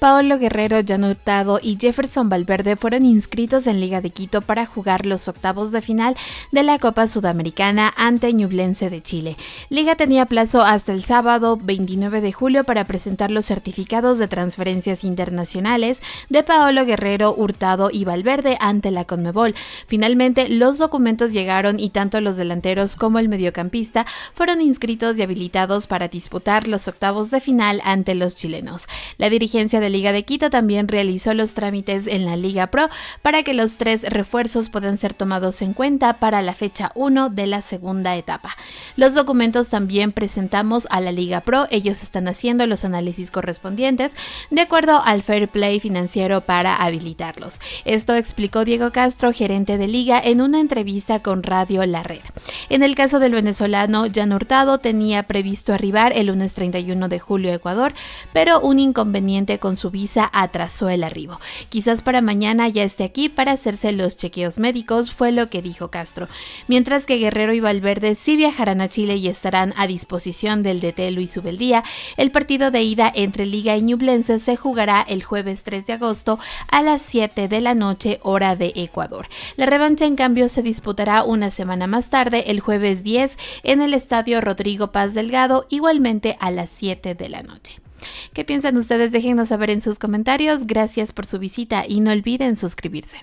Paolo Guerrero, Jan Hurtado y Jefferson Valverde fueron inscritos en Liga de Quito para jugar los octavos de final de la Copa Sudamericana ante Ñublense de Chile. Liga tenía plazo hasta el sábado 29 de julio para presentar los certificados de transferencias internacionales de Paolo Guerrero, Hurtado y Valverde ante la Conmebol. Finalmente, los documentos llegaron y tanto los delanteros como el mediocampista fueron inscritos y habilitados para disputar los octavos de final ante los chilenos. La dirigencia de Liga de Quito también realizó los trámites en la Liga Pro para que los tres refuerzos puedan ser tomados en cuenta para la fecha 1 de la segunda etapa. Los documentos también presentamos a la Liga Pro, ellos están haciendo los análisis correspondientes de acuerdo al fair play financiero para habilitarlos. Esto explicó Diego Castro, gerente de Liga, en una entrevista con Radio La Red. En el caso del venezolano Jan Hurtado, tenía previsto arribar el lunes 31 de julio a Ecuador, pero un inconveniente con su visa atrasó el arribo. Quizás para mañana ya esté aquí para hacerse los chequeos médicos, fue lo que dijo Castro. Mientras que Guerrero y Valverde sí viajarán a Chile y estarán a disposición del DT Luis Ubeldía, el partido de ida entre Liga y Ñublense se jugará el jueves 3 de agosto a las 7 de la noche hora de Ecuador. La revancha en cambio se disputará una semana más tarde el jueves 10 en el Estadio Rodrigo Paz Delgado, igualmente a las 7 de la noche. ¿Qué piensan ustedes? Déjenos saber en sus comentarios. Gracias por su visita y no olviden suscribirse.